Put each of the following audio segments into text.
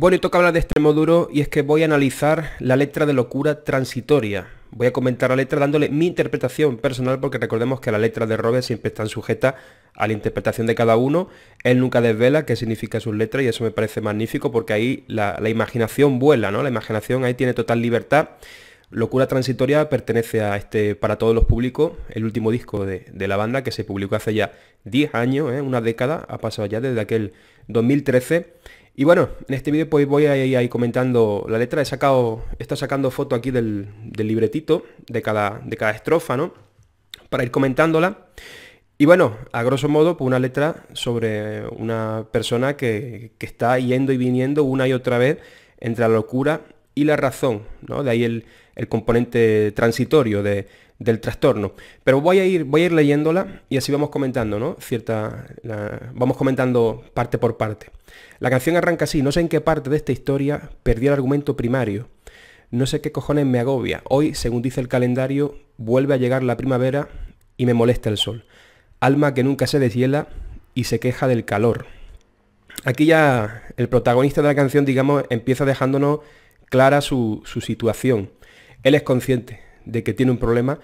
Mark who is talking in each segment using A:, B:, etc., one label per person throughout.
A: Bueno, y toca hablar de extremo duro y es que voy a analizar la letra de locura transitoria. Voy a comentar la letra dándole mi interpretación personal porque recordemos que las letras de Robert siempre están sujetas a la interpretación de cada uno. Él nunca desvela qué significa sus letras y eso me parece magnífico porque ahí la, imaginación vuela, ¿no? La imaginación ahí tiene total libertad. Locura Transitoria pertenece a este Para Todos los Públicos, el último disco de, la banda que se publicó hace ya 10 años, ¿eh? una década, ha pasado ya desde aquel 2013 y bueno, en este vídeo pues voy a ir comentando la letra. He sacado, he estado sacando foto aquí del, libretito de cada, de cada estrofa, ¿no? Para ir comentándola. Y bueno, a grosso modo, pues una letra sobre una persona que, está yendo y viniendo una y otra vez entre la locura y la razón, ¿no? De ahí el componente transitorio de, del trastorno. Pero voy a ir, voy a ir leyéndola y así vamos comentando, ¿no? Cierta, vamos comentando parte por parte. La canción arranca así, no sé en qué parte de esta historia perdí el argumento primario. No sé qué cojones me agobia. Hoy, según dice el calendario, vuelve a llegar la primavera y me molesta el sol. Alma que nunca se deshiela y se queja del calor. Aquí ya el protagonista de la canción, digamos, empieza dejándonos clara su situación. Él es consciente de que tiene un problema,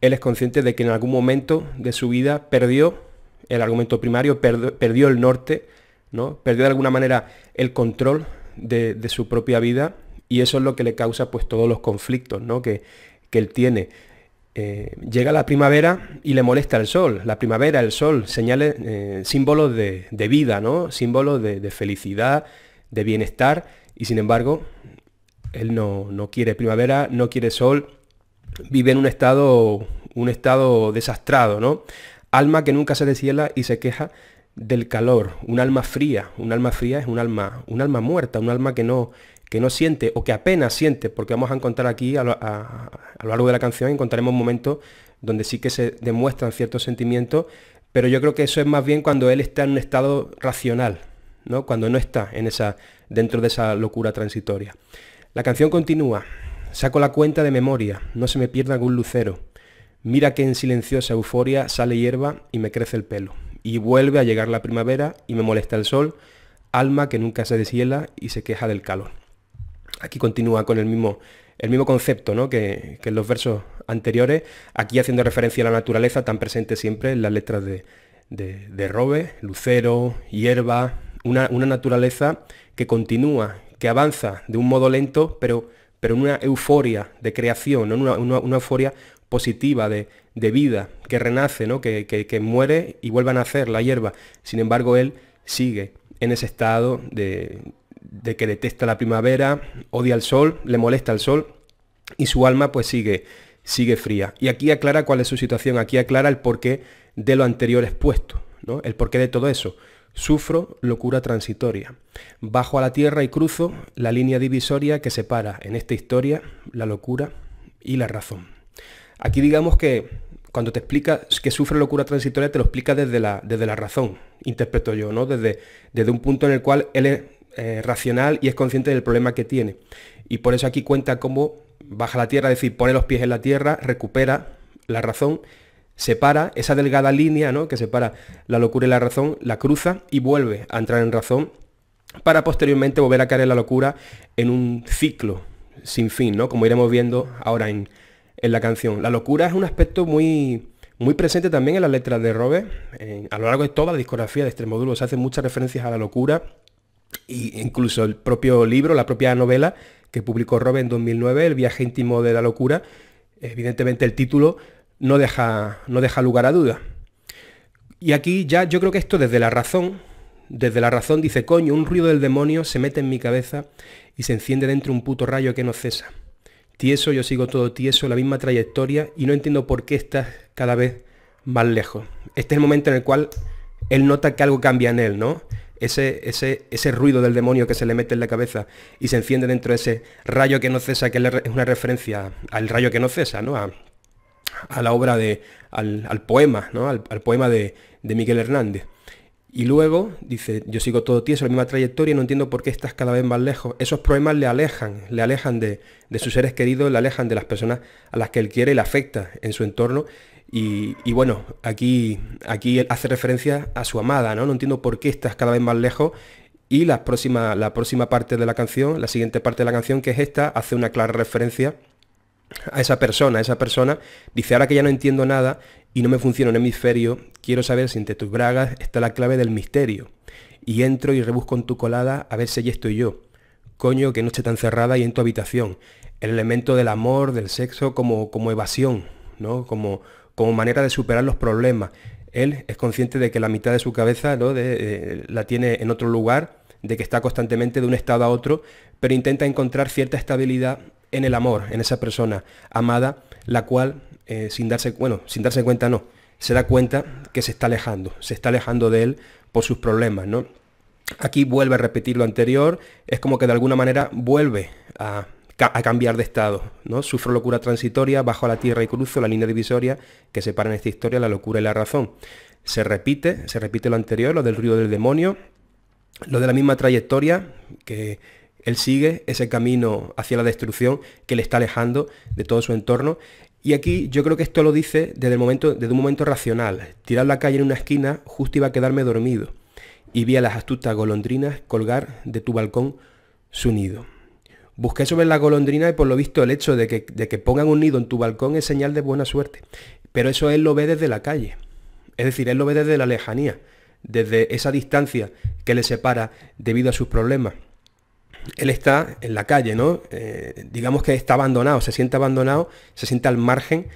A: él es consciente de que en algún momento de su vida perdió el argumento primario, perdió el norte, ¿no? perdió de alguna manera el control de, su propia vida y eso es lo que le causa pues todos los conflictos ¿no? que, él tiene. Eh, llega la primavera y le molesta el sol. La primavera, el sol, señales, eh, símbolos de, vida, ¿no? Símbolos de, de, felicidad, de bienestar. Y sin embargo, él no, no quiere primavera, no quiere sol, vive en un estado, un estado desastrado, ¿no? Alma que nunca se deshiela y se queja del calor, un alma fría, un alma fría es un alma, un alma muerta, un alma que no, que no siente o que apenas siente, porque vamos a encontrar aquí a lo, largo de la canción, encontraremos momentos donde sí que se demuestran ciertos sentimientos, pero yo creo que eso es más bien cuando él está en un estado racional, ¿no? cuando no está en esa, dentro de esa locura transitoria. La canción continúa, Saco la cuenta de memoria, no se me pierda algún lucero. Mira que en silenciosa euforia sale hierba y me crece el pelo. Y vuelve a llegar la primavera y me molesta el sol, alma que nunca se deshiela y se queja del calor. Aquí continúa con el mismo, el mismo concepto ¿no? que, en los versos anteriores, aquí haciendo referencia a la naturaleza tan presente siempre en las letras de, de, Robe, Lucero, Hierba, una, una naturaleza que continúa, que avanza de un modo lento, pero pero en una euforia de creación, en una, euforia positiva de, vida, que renace, que, muere y vuelve a nacer la hierba. Sin embargo, él sigue en ese estado de, que detesta la primavera, odia el sol, le molesta el sol y su alma pues sigue sigue fría. Y aquí aclara cuál es su situación, aquí aclara el porqué de lo anterior expuesto, ¿no? El porqué de todo eso. Sufro locura transitoria. Bajo a la tierra y cruzo la línea divisoria que separa en esta historia la locura y la razón. Aquí digamos que cuando te explica que sufre locura transitoria, te lo explica desde la, desde la razón, interpreto yo, ¿no? Desde, desde un punto en el cual él es eh, racional y es consciente del problema que tiene. Y por eso aquí cuenta cómo baja la tierra, es decir, pone los pies en la tierra, recupera la razón separa esa delgada línea ¿no? que separa la locura y la razón, la cruza y vuelve a entrar en razón para posteriormente volver a caer en la locura en un ciclo sin fin, ¿no? Como iremos viendo ahora en, la canción. La locura es un aspecto muy, muy presente también en las letras de Robert. a lo largo de toda la discografía de Extremoduro se hacen muchas referencias a la locura. E incluso el propio libro, la propia novela que publicó Robert en 2009, El viaje íntimo de la locura, evidentemente el título no deja, no deja lugar a duda. Y aquí ya yo creo que esto desde la razón, desde la razón dice, coño, un ruido del demonio se mete en mi cabeza y se enciende dentro un puto rayo que no cesa. Tieso, yo sigo todo tieso, la misma trayectoria y no entiendo por qué está cada vez más lejos. Este es el momento en el cual él nota que algo cambia en él, ¿no? Ese, ese, ese ruido del demonio que se le mete en la cabeza y se enciende dentro de ese rayo que no cesa, que es una referencia al rayo que no cesa, ¿no? A, a la obra de, al, poema, ¿no? al, poema de, Miguel Hernández. Y luego dice, yo sigo todo tieso, la misma trayectoria, no entiendo por qué estás cada vez más lejos. Esos poemas le alejan, le alejan de, de sus seres queridos, le alejan de las personas a las que él quiere y le afecta en su entorno. Y, bueno, aquí, aquí él hace referencia a su amada, ¿no? No entiendo por qué estás cada vez más lejos. Y la próxima, la próxima parte de la canción, la siguiente parte de la canción, que es esta, hace una clara referencia a esa persona, esa persona, dice, ahora que ya no entiendo nada y no me funciona un hemisferio, quiero saber si entre tus bragas está la clave del misterio. Y entro y rebusco en tu colada a ver si allí estoy yo. Coño, qué noche tan cerrada y en tu habitación. El elemento del amor, del sexo, como, como evasión, ¿no? Como, como manera de superar los problemas. Él es consciente de que la mitad de su cabeza ¿no? Eh, la tiene en otro lugar, de que está constantemente de un estado a otro, pero intenta encontrar cierta estabilidad en el amor, en esa persona amada, la cual, eh, sin darse, bueno, sin darse cuenta no, se da cuenta que se está alejando, se está alejando de él por sus problemas, ¿no? Aquí vuelve a repetir lo anterior, es como que de alguna manera vuelve a, cambiar de estado, ¿no? Sufro locura transitoria, bajo la tierra y cruzo la línea divisoria que separa en esta historia la locura y la razón. Se repite, se repite lo anterior, lo del ruido del demonio, lo de la misma trayectoria que él sigue ese camino hacia la destrucción que le está alejando de todo su entorno. Y aquí yo creo que esto lo dice desde, un momento racional. Tirar la calle en una esquina justo iba a quedarme dormido. Y vi a las astutas golondrinas colgar de tu balcón su nido. Busqué sobre la golondrina y por lo visto el hecho de que, de que pongan un nido en tu balcón es señal de buena suerte. Pero eso él lo ve desde la calle. Es decir, él lo ve desde la lejanía, desde esa distancia que le separa debido a sus problemas él está en la calle, ¿no? Eh, digamos que está abandonado, se siente abandonado, se siente al margen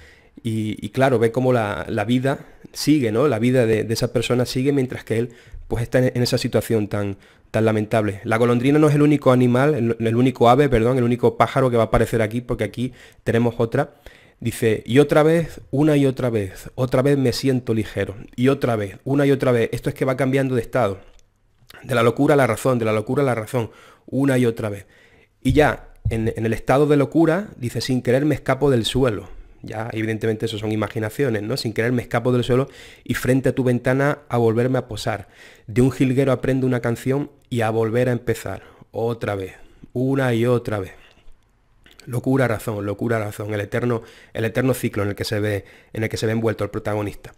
A: y, claro, ve cómo la, vida sigue, ¿no? La vida de, esa persona sigue mientras que él pues está en, esa situación tan, tan lamentable. La golondrina no es el único animal, el único ave, perdón, el único pájaro que va a aparecer aquí porque aquí tenemos otra. Dice, y otra vez, una y otra vez, otra vez me siento ligero, y otra vez, una y otra vez, esto es que va cambiando de estado. De la locura a la razón, de la locura a la razón, una y otra vez. Y ya, en, el estado de locura, dice, sin querer me escapo del suelo. Ya, evidentemente, eso son imaginaciones, ¿no? Sin querer me escapo del suelo y frente a tu ventana a volverme a posar. De un jilguero aprendo una canción y a volver a empezar. Otra vez, una y otra vez. Locura, razón, locura, razón, el eterno, el eterno ciclo en el, que se ve, en el que se ve envuelto el protagonista.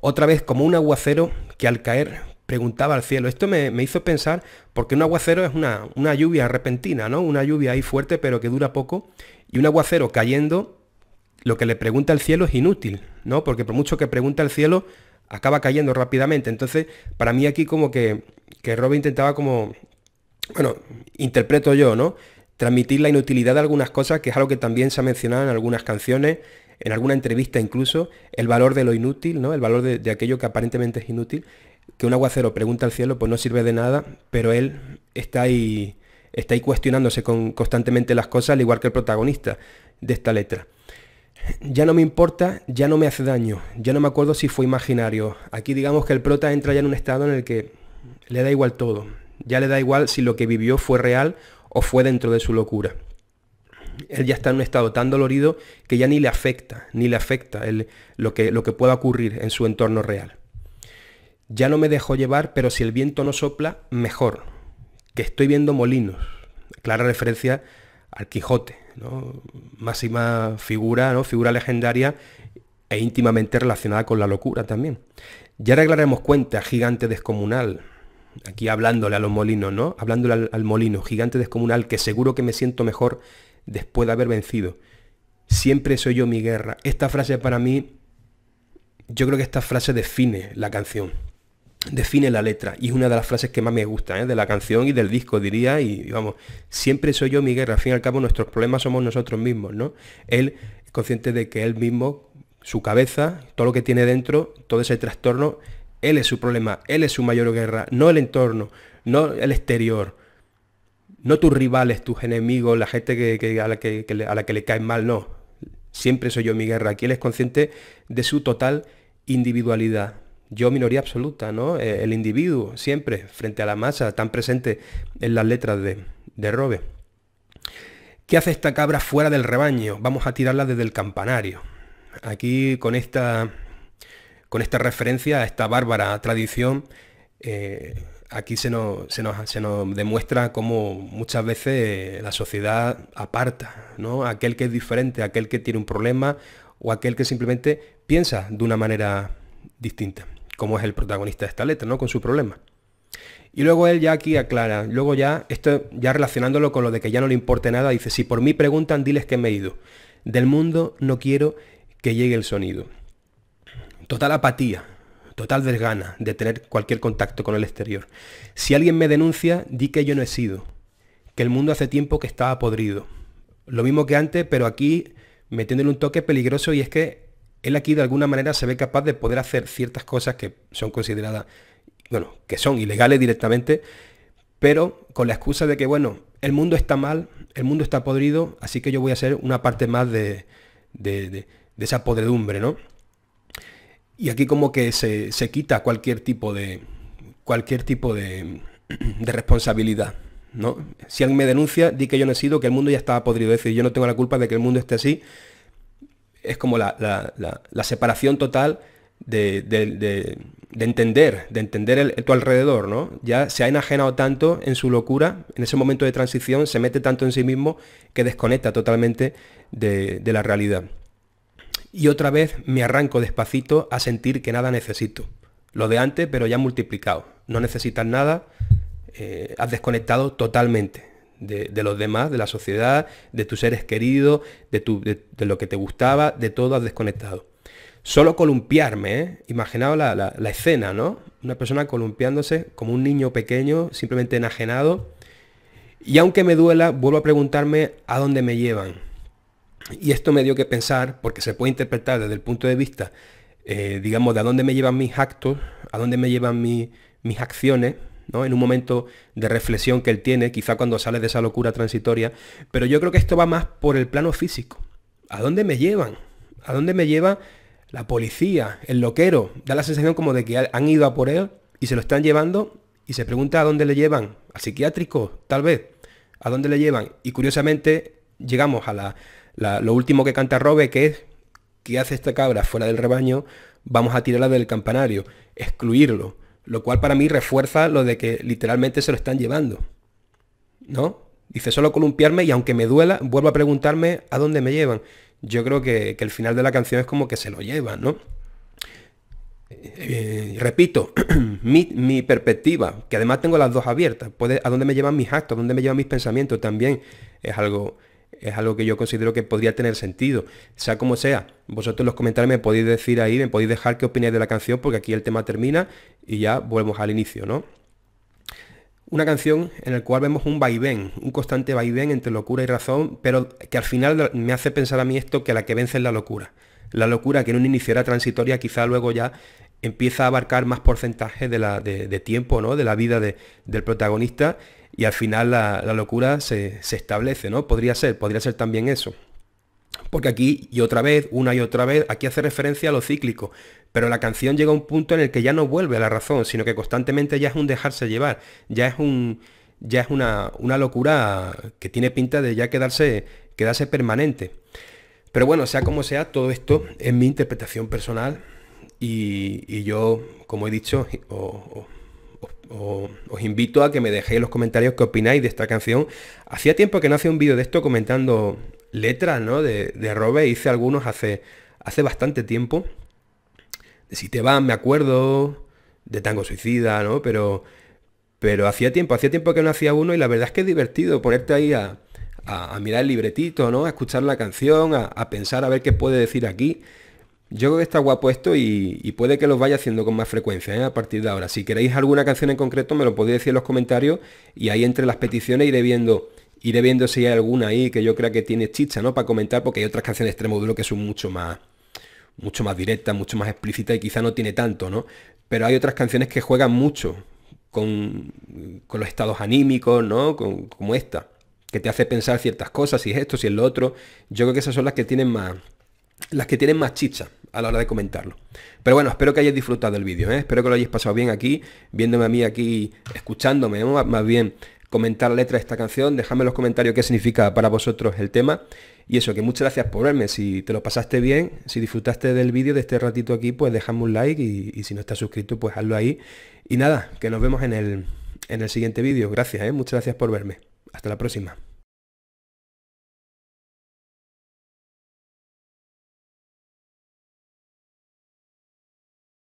A: Otra vez como un aguacero que al caer preguntaba al cielo. Esto me, hizo pensar, porque un aguacero es una, lluvia repentina, ¿no? Una lluvia ahí fuerte pero que dura poco. Y un aguacero cayendo, lo que le pregunta al cielo es inútil, ¿no? Porque por mucho que pregunta al cielo, acaba cayendo rápidamente. Entonces, para mí aquí como que, que Rob intentaba como, bueno, interpreto yo, ¿no? Transmitir la inutilidad de algunas cosas, que es algo que también se ha mencionado en algunas canciones en alguna entrevista incluso, el valor de lo inútil, ¿no? El valor de, aquello que aparentemente es inútil, que un aguacero pregunta al cielo, pues no sirve de nada, pero él está ahí, está ahí cuestionándose constantemente las cosas, al igual que el protagonista de esta letra. Ya no me importa, ya no me hace daño, ya no me acuerdo si fue imaginario. Aquí digamos que el prota entra ya en un estado en el que le da igual todo, ya le da igual si lo que vivió fue real o fue dentro de su locura él ya está en un estado tan dolorido que ya ni le afecta, ni le afecta lo, que, lo que pueda ocurrir en su entorno real. Ya no me dejo llevar, pero si el viento no sopla, mejor. Que estoy viendo molinos. Clara referencia al Quijote, ¿no? máxima figura, ¿no? figura legendaria e íntimamente relacionada con la locura también. Ya arreglaremos cuenta, gigante descomunal. Aquí hablándole a los molinos, ¿no? Hablándole al molino, gigante descomunal, que seguro que me siento mejor después de haber vencido. Siempre soy yo mi guerra. Esta frase para mí, yo creo que esta frase define la canción, define la letra y es una de las frases que más me gusta ¿eh? de la canción y del disco, diría. Y, y, vamos, siempre soy yo mi guerra. Al fin y al cabo, nuestros problemas somos nosotros mismos, ¿no? Él es consciente de que él mismo, su cabeza, todo lo que tiene dentro, todo ese trastorno, él es su problema, él es su mayor guerra, no el entorno, no el exterior no tus rivales, tus enemigos, la gente que, a, la que, le, a la que le cae mal, no. Siempre soy yo mi guerra. Aquí él es consciente de su total individualidad. Yo minoría absoluta, ¿no? E, el individuo, siempre, frente a la masa, tan presente en las letras de, de Robe. ¿Qué hace esta cabra fuera del rebaño? Vamos a tirarla desde el campanario. Aquí con esta, con esta referencia a esta bárbara tradición, eh, aquí se nos, se se demuestra cómo muchas veces la sociedad aparta, ¿no? Aquel que es diferente, aquel que tiene un problema o aquel que simplemente piensa de una manera distinta, como es el protagonista de esta letra, ¿no? Con su problema. Y luego él ya aquí aclara, luego ya, esto ya relacionándolo con lo de que ya no le importe nada, dice, si por mí preguntan, diles que me he ido. Del mundo no quiero que llegue el sonido. Total apatía, total desgana de tener cualquier contacto con el exterior. Si alguien me denuncia, di que yo no he sido, que el mundo hace tiempo que estaba podrido. Lo mismo que antes, pero aquí metiéndole un toque peligroso y es que él aquí de alguna manera se ve capaz de poder hacer ciertas cosas que son consideradas, bueno, que son ilegales directamente, pero con la excusa de que, bueno, el mundo está mal, el mundo está podrido, así que yo voy a ser una parte más de, esa podredumbre, ¿no? Y aquí como que se, quita cualquier tipo de cualquier tipo de, responsabilidad. ¿no? Si alguien me denuncia, di que yo no he sido, que el mundo ya estaba podrido. Es decir, yo no tengo la culpa de que el mundo esté así. Es como la, separación total de, entender, de entender tu alrededor, ¿no? Ya se ha enajenado tanto en su locura, en ese momento de transición, se mete tanto en sí mismo que desconecta totalmente de la realidad y otra vez me arranco despacito a sentir que nada necesito. Lo de antes, pero ya multiplicado. No necesitas nada, eh, has desconectado totalmente de, los demás, de la sociedad, de tus seres queridos, de, lo que te gustaba, de todo has desconectado. Solo columpiarme, ¿eh? imaginaos la, la escena, ¿no? Una persona columpiándose como un niño pequeño, simplemente enajenado. Y aunque me duela, vuelvo a preguntarme a dónde me llevan y esto me dio que pensar, porque se puede interpretar desde el punto de vista, eh, digamos, de a dónde me llevan mis actos, a dónde me llevan mis acciones, ¿no? en un momento de reflexión que él tiene, quizá cuando sale de esa locura transitoria, pero yo creo que esto va más por el plano físico. ¿A dónde me llevan? ¿A dónde me lleva la policía, el loquero? Da la sensación como de que han ido a por él y se lo están llevando y se pregunta a dónde le llevan, al psiquiátrico, tal vez, a dónde le llevan. Y curiosamente llegamos a la lo último que canta Robe, que es, ¿qué hace esta cabra fuera del rebaño? Vamos a tirarla del campanario, excluirlo. Lo cual para mí refuerza lo de que literalmente se lo están llevando. ¿No? Dice, solo columpiarme y aunque me duela, vuelvo a preguntarme a dónde me llevan. Yo creo que, el final de la canción es como que se lo llevan, ¿no? Eh, repito, mi, perspectiva, que además tengo las dos abiertas, puede, a dónde me llevan mis actos, a dónde me llevan mis pensamientos también, es algo es algo que yo considero que podría tener sentido. Sea como sea, vosotros en los comentarios me podéis decir ahí, me podéis dejar qué opináis de la canción, porque aquí el tema termina y ya volvemos al inicio, ¿no? Una canción en la cual vemos un vaivén, un constante vaivén entre locura y razón, pero que al final me hace pensar a mí esto que la que vence es la locura. La locura que en un inicio era transitoria, quizá luego ya empieza a abarcar más porcentaje de, la, tiempo, ¿no? De la vida del protagonista y al final la, locura se, establece, ¿no? Podría ser, podría ser también eso. Porque aquí, y otra vez, una y otra vez, aquí hace referencia a lo cíclico, pero la canción llega a un punto en el que ya no vuelve a la razón, sino que constantemente ya es un dejarse llevar, ya es un, ya es una, una, locura que tiene pinta de ya quedarse, quedarse permanente. Pero bueno, sea como sea, todo esto es mi interpretación personal y, yo, como he dicho, os, invito a que me dejéis los comentarios qué opináis de esta canción. Hacía tiempo que no hacía un vídeo de esto comentando letras, ¿no? De, de Robert, hice algunos hace, hace bastante tiempo. si te van, me acuerdo, de Tango Suicida, ¿no? Pero, pero hacía tiempo, hacía tiempo que no hacía uno y la verdad es que es divertido ponerte ahí a, a, mirar el libretito, ¿no? A escuchar la canción, a pensar a ver qué puede decir aquí. Yo creo que está guapo esto y, puede que lo vaya haciendo con más frecuencia ¿eh? a partir de ahora. Si queréis alguna canción en concreto, me lo podéis decir en los comentarios y ahí entre las peticiones iré viendo, iré viendo si hay alguna ahí que yo crea que tiene chicha, ¿no? Para comentar, porque hay otras canciones de extremo duro que son mucho más, mucho más directas, mucho más explícitas y quizá no tiene tanto, ¿no? Pero hay otras canciones que juegan mucho con, con los estados anímicos, ¿no? como esta, que te hace pensar ciertas cosas, si es esto, si es lo otro. Yo creo que esas son las que tienen más las que tienen más chicha a la hora de comentarlo. Pero bueno, espero que hayáis disfrutado el vídeo, ¿eh? espero que lo hayáis pasado bien aquí, viéndome a mí aquí, escuchándome, más bien comentar la letra de esta canción, dejadme en los comentarios qué significa para vosotros el tema. Y eso, que muchas gracias por verme, si te lo pasaste bien, si disfrutaste del vídeo, de este ratito aquí, pues dejadme un like y, si no estás suscrito, pues hazlo ahí. Y nada, que nos vemos en el, en el siguiente vídeo. Gracias, ¿eh? muchas gracias por verme. Hasta la próxima.